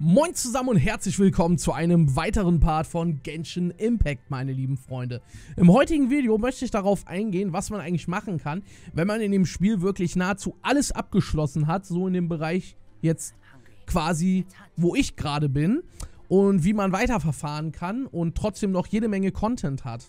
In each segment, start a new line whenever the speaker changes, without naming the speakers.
Moin zusammen und herzlich willkommen zu einem weiteren Part von Genshin Impact, meine lieben Freunde. Im heutigen Video möchte ich darauf eingehen, was man eigentlich machen kann, wenn man in dem Spiel wirklich nahezu alles abgeschlossen hat, so in dem Bereich jetzt quasi, wo ich gerade bin und wie man weiterverfahren kann und trotzdem noch jede Menge Content hat.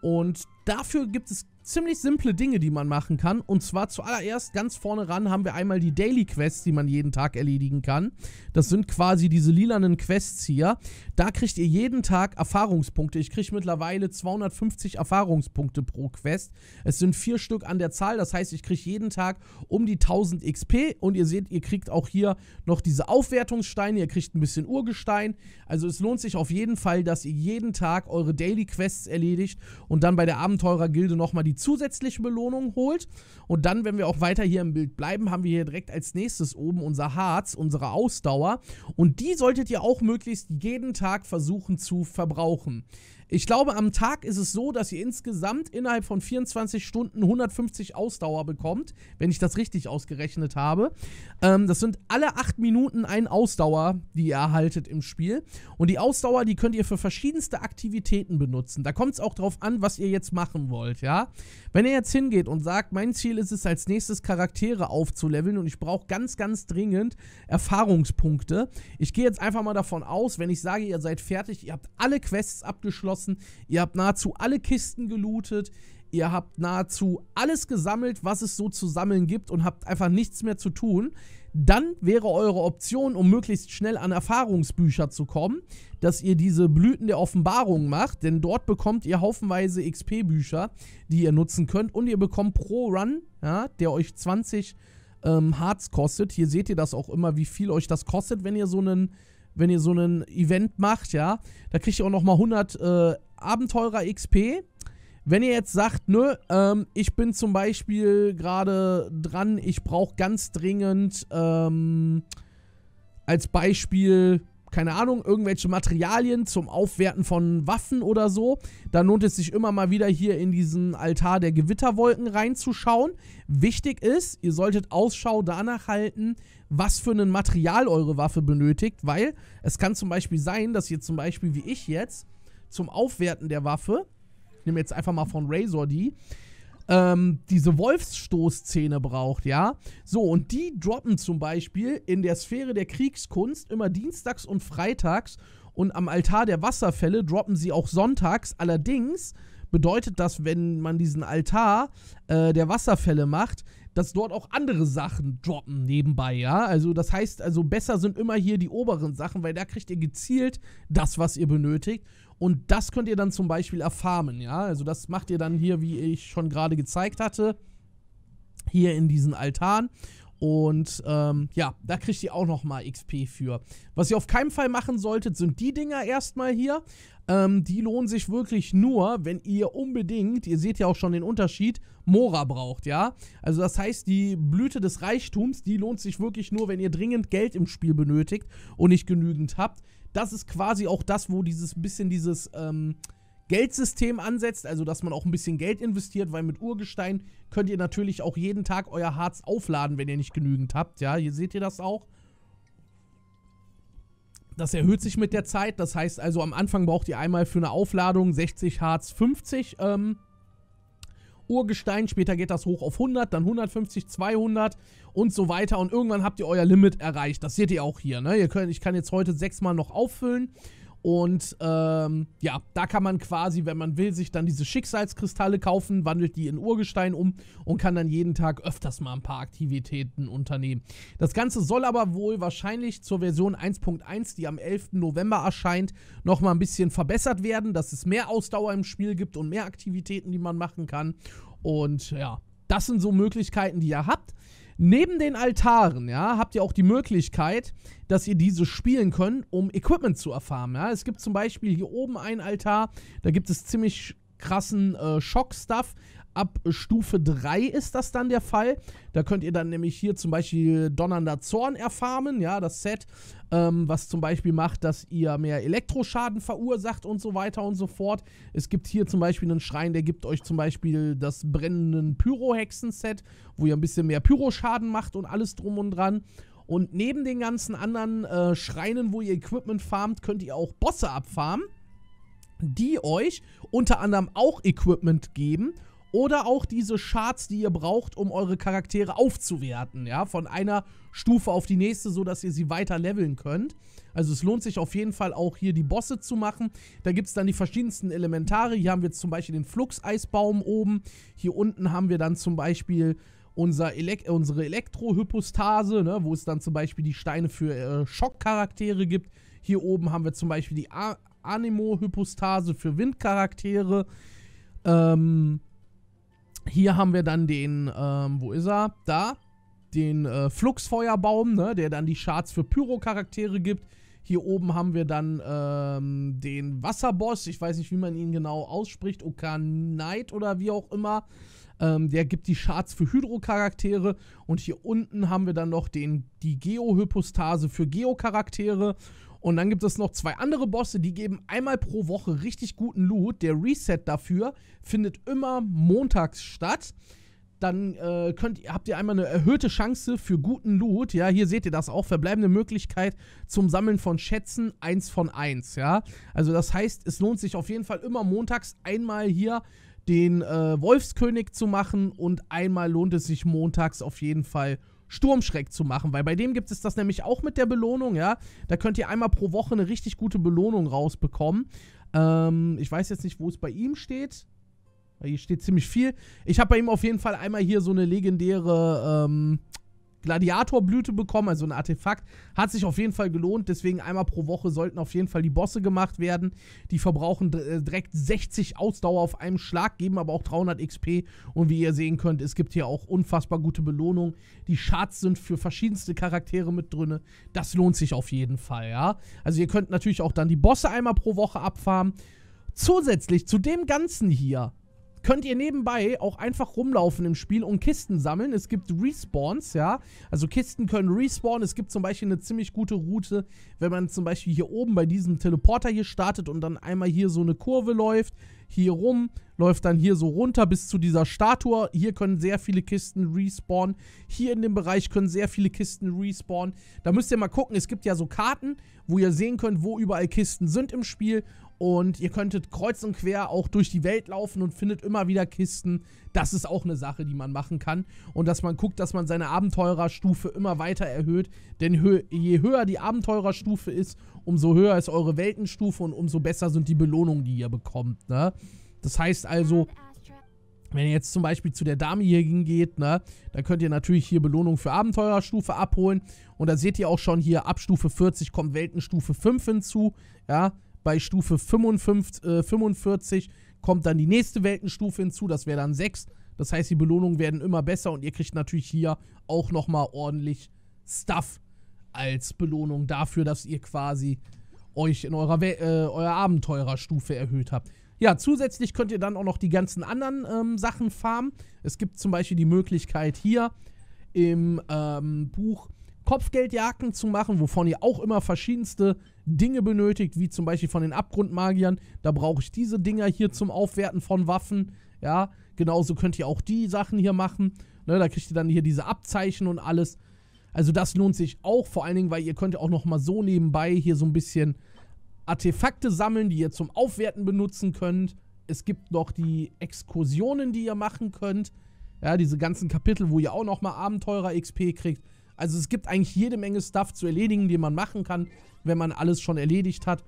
Und Dafür gibt es ziemlich simple Dinge, die man machen kann. Und zwar zuallererst ganz vorne ran haben wir einmal die Daily Quests, die man jeden Tag erledigen kann. Das sind quasi diese lilanen Quests hier. Da kriegt ihr jeden Tag Erfahrungspunkte. Ich kriege mittlerweile 250 Erfahrungspunkte pro Quest. Es sind vier Stück an der Zahl. Das heißt, ich kriege jeden Tag um die 1000 XP. Und ihr seht, ihr kriegt auch hier noch diese Aufwertungssteine. Ihr kriegt ein bisschen Urgestein. Also es lohnt sich auf jeden Fall, dass ihr jeden Tag eure Daily Quests erledigt und dann bei der Abend Abenteurer-Gilde nochmal die zusätzliche Belohnung holt. Und dann, wenn wir auch weiter hier im Bild bleiben, haben wir hier direkt als nächstes oben unser Harz, unsere Ausdauer. Und die solltet ihr auch möglichst jeden Tag versuchen zu verbrauchen. Ich glaube, am Tag ist es so, dass ihr insgesamt innerhalb von 24 Stunden 150 Ausdauer bekommt, wenn ich das richtig ausgerechnet habe. Ähm, das sind alle 8 Minuten ein Ausdauer, die ihr erhaltet im Spiel. Und die Ausdauer, die könnt ihr für verschiedenste Aktivitäten benutzen. Da kommt es auch drauf an, was ihr jetzt machen wollt, ja. Wenn ihr jetzt hingeht und sagt, mein Ziel ist es, als nächstes Charaktere aufzuleveln und ich brauche ganz, ganz dringend Erfahrungspunkte. Ich gehe jetzt einfach mal davon aus, wenn ich sage, ihr seid fertig, ihr habt alle Quests abgeschlossen, geschossen, ihr habt nahezu alle Kisten gelootet, ihr habt nahezu alles gesammelt, was es so zu sammeln gibt und habt einfach nichts mehr zu tun, dann wäre eure Option, um möglichst schnell an Erfahrungsbücher zu kommen, dass ihr diese Blüten der Offenbarung macht, denn dort bekommt ihr haufenweise XP-Bücher, die ihr nutzen könnt und ihr bekommt pro Run, ja, der euch 20 ähm, Hearts kostet. Hier seht ihr das auch immer, wie viel euch das kostet, wenn ihr so einen wenn ihr so ein Event macht, ja, da kriegt ihr auch nochmal 100 äh, Abenteurer XP. Wenn ihr jetzt sagt, nö, ähm, ich bin zum Beispiel gerade dran, ich brauche ganz dringend ähm, als Beispiel keine Ahnung, irgendwelche Materialien zum Aufwerten von Waffen oder so, Da lohnt es sich immer mal wieder hier in diesen Altar der Gewitterwolken reinzuschauen. Wichtig ist, ihr solltet Ausschau danach halten, was für ein Material eure Waffe benötigt, weil es kann zum Beispiel sein, dass ihr zum Beispiel wie ich jetzt zum Aufwerten der Waffe, ich nehme jetzt einfach mal von Razor die, ähm, diese Wolfsstoßszene braucht, ja. So, und die droppen zum Beispiel in der Sphäre der Kriegskunst immer dienstags und freitags und am Altar der Wasserfälle droppen sie auch sonntags. Allerdings bedeutet das, wenn man diesen Altar äh, der Wasserfälle macht, dass dort auch andere Sachen droppen nebenbei, ja? Also das heißt, also besser sind immer hier die oberen Sachen, weil da kriegt ihr gezielt das, was ihr benötigt. Und das könnt ihr dann zum Beispiel erfarmen, ja? Also das macht ihr dann hier, wie ich schon gerade gezeigt hatte, hier in diesen Altaren. Und ähm, ja, da kriegt ihr auch nochmal XP für. Was ihr auf keinen Fall machen solltet, sind die Dinger erstmal hier. Ähm, die lohnen sich wirklich nur, wenn ihr unbedingt, ihr seht ja auch schon den Unterschied, Mora braucht, ja. Also das heißt, die Blüte des Reichtums, die lohnt sich wirklich nur, wenn ihr dringend Geld im Spiel benötigt und nicht genügend habt. Das ist quasi auch das, wo dieses bisschen dieses... Ähm, Geldsystem ansetzt, also dass man auch ein bisschen Geld investiert, weil mit Urgestein könnt ihr natürlich auch jeden Tag euer Harz aufladen, wenn ihr nicht genügend habt. Ja, hier seht ihr das auch. Das erhöht sich mit der Zeit. Das heißt also, am Anfang braucht ihr einmal für eine Aufladung 60 Harz 50 ähm, Urgestein. Später geht das hoch auf 100, dann 150, 200 und so weiter. Und irgendwann habt ihr euer Limit erreicht. Das seht ihr auch hier. Ne? Ihr könnt, ich kann jetzt heute sechsmal noch auffüllen. Und ähm, ja, da kann man quasi, wenn man will, sich dann diese Schicksalskristalle kaufen, wandelt die in Urgestein um und kann dann jeden Tag öfters mal ein paar Aktivitäten unternehmen. Das Ganze soll aber wohl wahrscheinlich zur Version 1.1, die am 11. November erscheint, nochmal ein bisschen verbessert werden, dass es mehr Ausdauer im Spiel gibt und mehr Aktivitäten, die man machen kann. Und ja, das sind so Möglichkeiten, die ihr habt. Neben den Altaren, ja, habt ihr auch die Möglichkeit, dass ihr diese spielen könnt, um Equipment zu erfahren, ja. Es gibt zum Beispiel hier oben einen Altar, da gibt es ziemlich krassen äh, Schock-Stuff, Ab Stufe 3 ist das dann der Fall. Da könnt ihr dann nämlich hier zum Beispiel Donnernder Zorn erfarmen, ja, das Set, ähm, was zum Beispiel macht, dass ihr mehr Elektroschaden verursacht und so weiter und so fort. Es gibt hier zum Beispiel einen Schrein, der gibt euch zum Beispiel das brennenden Pyro-Hexen-Set, wo ihr ein bisschen mehr Pyroschaden macht und alles drum und dran. Und neben den ganzen anderen äh, Schreinen, wo ihr Equipment farmt, könnt ihr auch Bosse abfarmen, die euch unter anderem auch Equipment geben oder auch diese Charts, die ihr braucht, um eure Charaktere aufzuwerten, ja, von einer Stufe auf die nächste, so dass ihr sie weiter leveln könnt. Also es lohnt sich auf jeden Fall auch hier die Bosse zu machen. Da gibt es dann die verschiedensten Elementare. Hier haben wir zum Beispiel den Fluxeisbaum oben. Hier unten haben wir dann zum Beispiel unser Elek unsere Elektrohypostase, ne, wo es dann zum Beispiel die Steine für äh, Schockcharaktere gibt. Hier oben haben wir zum Beispiel die Anemo-Hypostase für Windcharaktere. Ähm, hier haben wir dann den, ähm, wo ist er? Da. Den äh, Fluxfeuerbaum, ne? der dann die Charts für Pyro-Charaktere gibt. Hier oben haben wir dann ähm, den Wasserboss. Ich weiß nicht, wie man ihn genau ausspricht. Oka Knight oder wie auch immer. Ähm, der gibt die Charts für Hydro-Charaktere. Und hier unten haben wir dann noch den, die Geo-Hypostase für Geo-Charaktere. Und dann gibt es noch zwei andere Bosse, die geben einmal pro Woche richtig guten Loot. Der Reset dafür findet immer montags statt. Dann äh, könnt, habt ihr einmal eine erhöhte Chance für guten Loot. Ja, hier seht ihr das auch. Verbleibende Möglichkeit zum Sammeln von Schätzen 1 von 1. Ja, also das heißt, es lohnt sich auf jeden Fall immer montags einmal hier den äh, Wolfskönig zu machen und einmal lohnt es sich montags auf jeden Fall Sturmschreck zu machen, weil bei dem gibt es das nämlich auch mit der Belohnung, ja. Da könnt ihr einmal pro Woche eine richtig gute Belohnung rausbekommen. Ähm, ich weiß jetzt nicht, wo es bei ihm steht. Hier steht ziemlich viel. Ich habe bei ihm auf jeden Fall einmal hier so eine legendäre ähm, Gladiatorblüte bekommen, also ein Artefakt. Hat sich auf jeden Fall gelohnt, deswegen einmal pro Woche sollten auf jeden Fall die Bosse gemacht werden. Die verbrauchen äh, direkt 60 Ausdauer auf einem Schlag, geben aber auch 300 XP. Und wie ihr sehen könnt, es gibt hier auch unfassbar gute Belohnungen. Die Charts sind für verschiedenste Charaktere mit drinne. Das lohnt sich auf jeden Fall, ja. Also ihr könnt natürlich auch dann die Bosse einmal pro Woche abfarmen. Zusätzlich zu dem Ganzen hier könnt ihr nebenbei auch einfach rumlaufen im Spiel und Kisten sammeln. Es gibt Respawns, ja. Also Kisten können respawnen. Es gibt zum Beispiel eine ziemlich gute Route, wenn man zum Beispiel hier oben bei diesem Teleporter hier startet und dann einmal hier so eine Kurve läuft, hier rum läuft dann hier so runter bis zu dieser Statue. Hier können sehr viele Kisten respawnen. Hier in dem Bereich können sehr viele Kisten respawnen. Da müsst ihr mal gucken, es gibt ja so Karten, wo ihr sehen könnt, wo überall Kisten sind im Spiel. Und ihr könntet kreuz und quer auch durch die Welt laufen und findet immer wieder Kisten. Das ist auch eine Sache, die man machen kann. Und dass man guckt, dass man seine Abenteurerstufe immer weiter erhöht. Denn hö je höher die Abenteurerstufe ist, umso höher ist eure Weltenstufe und umso besser sind die Belohnungen, die ihr bekommt. Ne? Das heißt also, wenn ihr jetzt zum Beispiel zu der Dame hier hingeht, ne, dann könnt ihr natürlich hier Belohnung für Abenteurerstufe abholen. Und da seht ihr auch schon hier, ab Stufe 40 kommt Weltenstufe 5 hinzu. Ja, bei Stufe 55, äh, 45 kommt dann die nächste Weltenstufe hinzu, das wäre dann 6. Das heißt, die Belohnungen werden immer besser und ihr kriegt natürlich hier auch nochmal ordentlich Stuff als Belohnung dafür, dass ihr quasi euch in eurer We äh, eurer Abenteurerstufe erhöht habt. Ja, zusätzlich könnt ihr dann auch noch die ganzen anderen ähm, Sachen farmen. Es gibt zum Beispiel die Möglichkeit hier im ähm, Buch Kopfgeldjagden zu machen, wovon ihr auch immer verschiedenste Dinge benötigt, wie zum Beispiel von den Abgrundmagiern. Da brauche ich diese Dinger hier zum Aufwerten von Waffen. Ja, genauso könnt ihr auch die Sachen hier machen. Ne, da kriegt ihr dann hier diese Abzeichen und alles. Also das lohnt sich auch, vor allen Dingen, weil ihr könnt auch noch mal so nebenbei hier so ein bisschen Artefakte sammeln, die ihr zum Aufwerten benutzen könnt. Es gibt noch die Exkursionen, die ihr machen könnt. Ja, diese ganzen Kapitel, wo ihr auch nochmal Abenteurer XP kriegt. Also es gibt eigentlich jede Menge Stuff zu erledigen, die man machen kann, wenn man alles schon erledigt hat.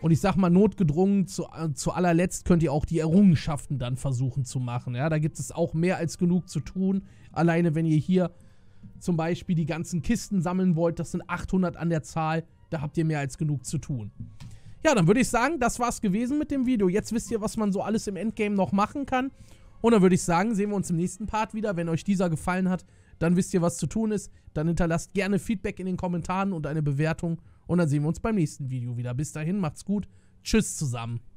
Und ich sag mal, notgedrungen, zu, äh, zu allerletzt könnt ihr auch die Errungenschaften dann versuchen zu machen. Ja, da gibt es auch mehr als genug zu tun. Alleine, wenn ihr hier zum Beispiel die ganzen Kisten sammeln wollt, das sind 800 an der Zahl, da habt ihr mehr als genug zu tun. Ja, dann würde ich sagen, das war's gewesen mit dem Video. Jetzt wisst ihr, was man so alles im Endgame noch machen kann. Und dann würde ich sagen, sehen wir uns im nächsten Part wieder. Wenn euch dieser gefallen hat, dann wisst ihr, was zu tun ist. Dann hinterlasst gerne Feedback in den Kommentaren und eine Bewertung. Und dann sehen wir uns beim nächsten Video wieder. Bis dahin, macht's gut. Tschüss zusammen.